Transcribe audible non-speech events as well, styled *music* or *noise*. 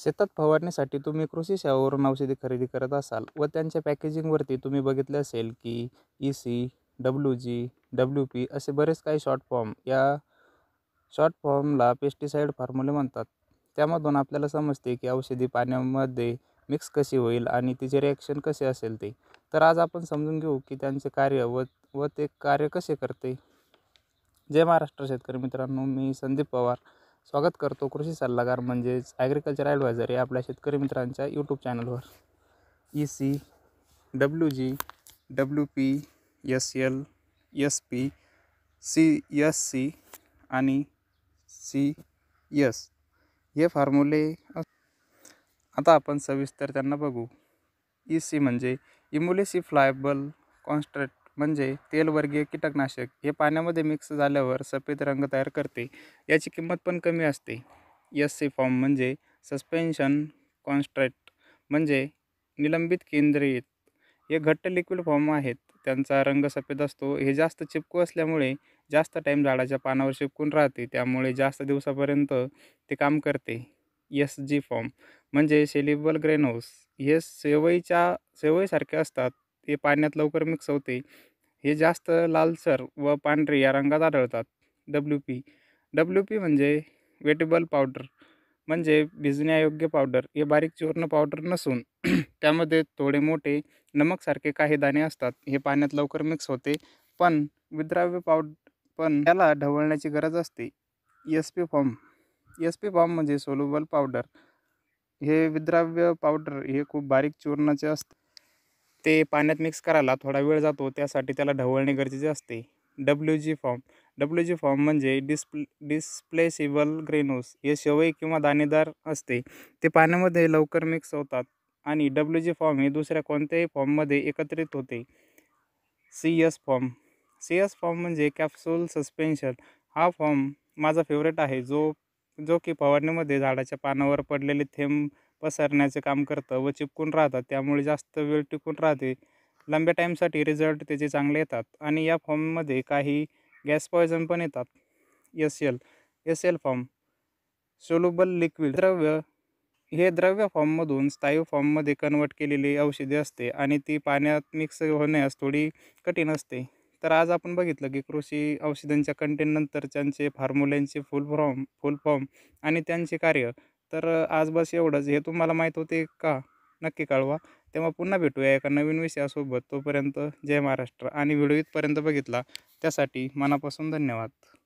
शेतात फवारण्यासाठी तुम्ही कृषी सेवावरून औषधी खरेदी करत असाल व त्यांच्या पॅकेजिंगवरती तुम्ही बघितले असेल की E C W G W P असे बरेच काही शॉर्ट फॉर्म या शॉर्ट फॉर्मला पेस्टिसाईड फॉर्म्युले म्हणतात त्यामधून आपल्याला समजते की औषधी पाण्यामध्ये मिक्स कशी होईल आणि तिचे रिॲक्शन कसे असेल ते तर आज आपण समजून घेऊ की त्यांचे कार्य व व ते कार्य कसे करते जय महाराष्ट्र शेतकरी मित्रांनो मी संदीप पवार स्वागत करतो कृषी सल्लागार म्हणजेच ॲग्रिकल्चर ॲडवायझर या आपल्या शेतकरी मित्रांच्या यूट्यूब चॅनलवर E C W G W P S L S P C S C आणि सी एस हे फॉर्म्युले आता आपण सविस्तर त्यांना बघू ई e सी म्हणजे इमोलेसी फ्लायबल कॉन्स्ट्रेट म्हणजे तेलवर्गीय कीटकनाशक हे पाण्यामध्ये मिक्स झाल्यावर सफेद रंग तयार करते याची किंमत पण कमी असते एस सी फॉर्म म्हणजे सस्पेन्शन कॉन्स्ट्रेट म्हणजे निलंबित केंद्रित हे घट्ट लिक्विड फॉर्म आहेत त्यांचा रंग सफेद असतो हे जास्त चिपकू असल्यामुळे जास्त टाईम झाडाच्या पानावर चिपकून राहते त्यामुळे जास्त दिवसापर्यंत ते काम करते एस जी फॉर्म म्हणजे सेलिबल ग्रेनहाऊस हे सेवईच्या सेवईसारखे असतात ते पाण्यात लवकर मिक्स होते हे जास्त लालसर व पांढरे या रंगात आढळतात डब्ल्यू पी डब्ल्यू पी म्हणजे वेटेबल पावडर म्हणजे भिजण्यायोग्य पावडर हे बारीक चूर्ण पावडर नसून *clears throat* त्यामध्ये थोडे मोठे नमकसारखे काही दाणे असतात हे पाण्यात लवकर मिक्स होते पण विद्राव्य पावड पण त्याला ढवळण्याची गरज असते S P form S P form म्हणजे सोलुबल पावडर हे विद्राव्य पावडर हे खूप बारीक चूर्णाचे असते ते पाण्यात मिक्स करायला थोडा वेळ जातो त्यासाठी त्याला ढवळणे गरजेचे असते W G form W G form म्हणजे डिस्प्ले डिस्प्लेसिबल ग्रेनोस हे शेवई किंवा दाणेदार असते ते पाण्यामध्ये लवकर मिक्स होतात आणि डब्ल्यू जी फॉर्म हे दुसऱ्या कोणत्याही फॉर्ममध्ये एकत्रित होते C S form C S form म्हणजे कॅप्सूल सस्पेन्शन हा फॉर्म माझा फेवरेट आहे जो जो की फवारणीमध्ये झाडाच्या पानावर पडलेले थेंब पसरण्याचे काम करतं व चिपकून राहतात त्यामुळे जास्त वेळ टिकून राहते लांब्या टाईमसाठी रिझल्ट त्याचे चांगले येतात आणि या फॉर्ममध्ये काही गॅस पॉयझन पण येतात S L S L form soluble liquid द्रव्य हे द्रव्य फॉर्ममधून स्थायू फॉर्ममध्ये कन्वर्ट केलेली औषधे असते आणि ती पाण्यात मिक्स होण्यास थोडी कठीण असते तर आज आपण बघितलं की कृषी औषधांच्या कंटेंटनंतर त्यांचे फार्मुल्यांचे फुल फॉर्म फुल फॉर्म आणि त्यांचे कार्य तर आज बस एवढंच हे तुम्हाला माहीत होते का नक्की कळवा तेव्हा पुन्हा भेटूया एका नवीन विषयासोबत तोपर्यंत जय महाराष्ट्र आणि व्हिडिओ इथपर्यंत बघितला त्यासाठी मनापासून धन्यवाद